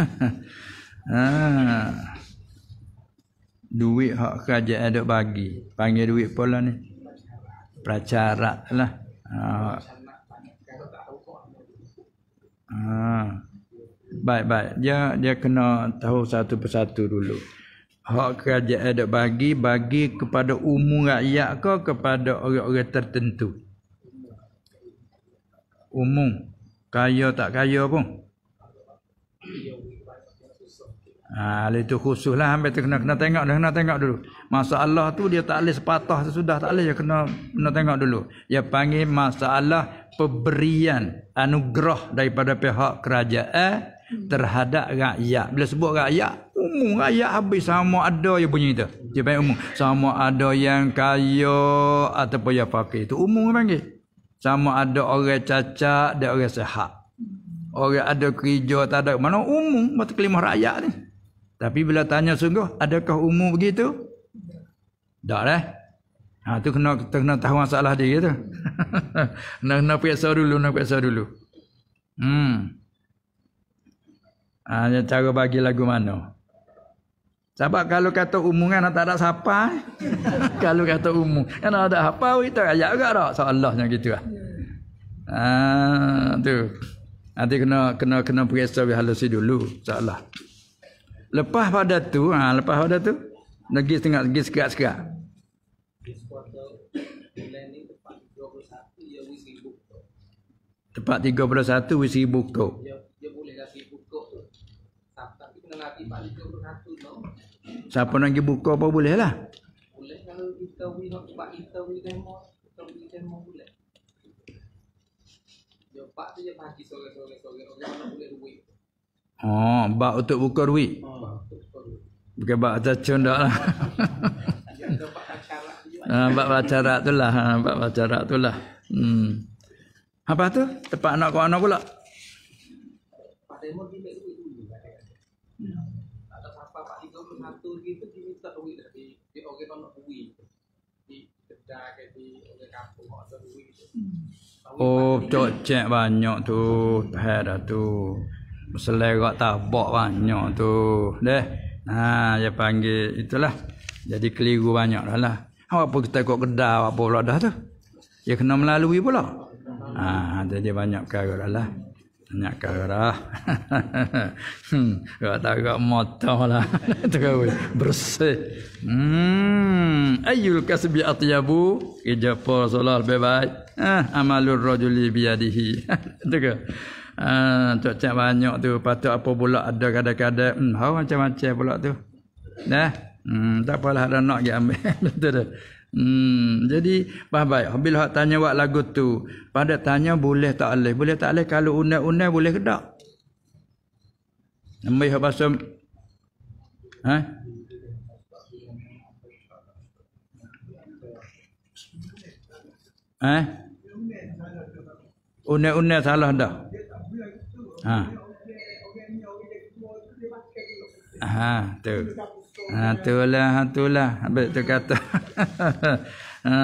Ah. duit hak kerajaan ada bagi panggil duit pula ni pracara lah ah. Ah. baik baik dia dia kena tahu satu persatu dulu hak kerajaan ada bagi bagi kepada umum rakyat ke kepada orang-orang tertentu umum kaya tak kaya pun Ah, ha, itu khusus lah, tu kena kena tengok dah kena tengok dulu. Masalah tu dia tak leh sepatah sudah tak leh ya kena kena tengok dulu. Ya panggil masalah pemberian anugerah daripada pihak kerajaan terhadap rakyat. Bila sebut rakyat, umum raya habis sama ada yang bunyi tu, dia panggil umum sama ada yang kaya ataupun yang fakir itu umum dia panggil sama ada orang cacat dan orang sehat orang ada kerja tak ada mana umum mata kelima rakyat ni tapi bila tanya sungguh adakah umum begitu tak lah ha, tu kena, kita kena tahu masalah dia tu nak kena periksa dulu nak periksa dulu hmm hanya cara bagi lagu mana sebab kalau kata umungan tak ada siapa. Eh? kalau kata umum. Kan ada apa kita ajak juga tak? Soalnya gitu lah. Ah, tu. Nanti kena kena kena periksa bi halusi dulu. Soalnya. Lepas pada tu, ha, lepas pada tu, negeri tengah negeri sekat-sekat. Tempat 31 wis sibuk tu. Dia, dia boleh dah sibuk tu. Tapi kena lagi balik 31 tu. Siapa nak pergi buka apa boleh lah. Boleh kalau kita pergi nak cepat kita pergi demo. Kita pergi demo boleh. Dia pak tu je pagi sore sore sore. Orang nak boleh duit. Oh, bak untuk buka duit. Bukan bak atas condak lah. Ah, bak acara tu lah. Ha, bak acara tu lah. Hmm. Apa tu? Tempat anak kau anak pula. Pak demo ada apa Pak itu satu itu diminta uwi dari lah, di oke kono uwi di beda kayak di oke kampung atau uwi itu Oh, cocek banyak tu, head tu. Selera tak bok banyak tu. Deh. Ha, dia panggil itulah. Jadi keliru banyak dah lah. Hau apa kita ikut kedah, apa pula dah tu. Dia kena melalui pula. Ha, jadi banyak perkara dah lah tanya ke arah gak tak gak motong lah terus bersih hmm ayul kasbi atyabu ijapo solal bebaik ah amalur rajuli biadihi terus ah tu banyak tu patut apa pula ada kadang-kadang hmm, hau macam-macam pula tu dah hmm tak apalah ada nak gi ambil betul dah Hmm, jadi bah baik bila hak tanya wak lagu tu, pada tanya boleh tak boleh? Boleh tak boleh kalau unai-unai boleh ke tak? Nambah hak pasal ha? Ha? Eh? Unai-unai salah dah. Ha. Ha, tu. Ha itulah itulah habis tu kata. ha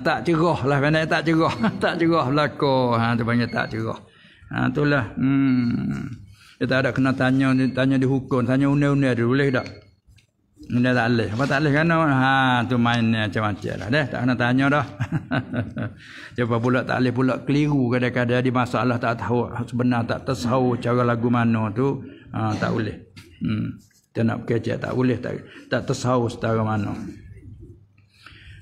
tak cerah lah pandai tak cerah. tak cerah berlaku. Ha tu panggil tak cerah. Ha itulah. Hmm. Kita ada kena tanya tanya di hukum, tanya undang-undang dia boleh tak? Ini tak boleh. Apa tak boleh kan? Ha, tu main macam-macam lah. Deh, tak nak tanya dah. Coba pula tak boleh pula keliru kadang-kadang di masalah tak tahu sebenar tak tahu cara lagu mana tu. Ha, tak boleh. Hmm. Dia nak bekerja tak boleh tak tak tersahau setara mana.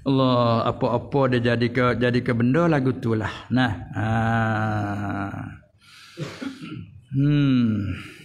Allah apa-apa dia jadi ke jadi ke benda lagu tulah. Nah. Ha. Hmm.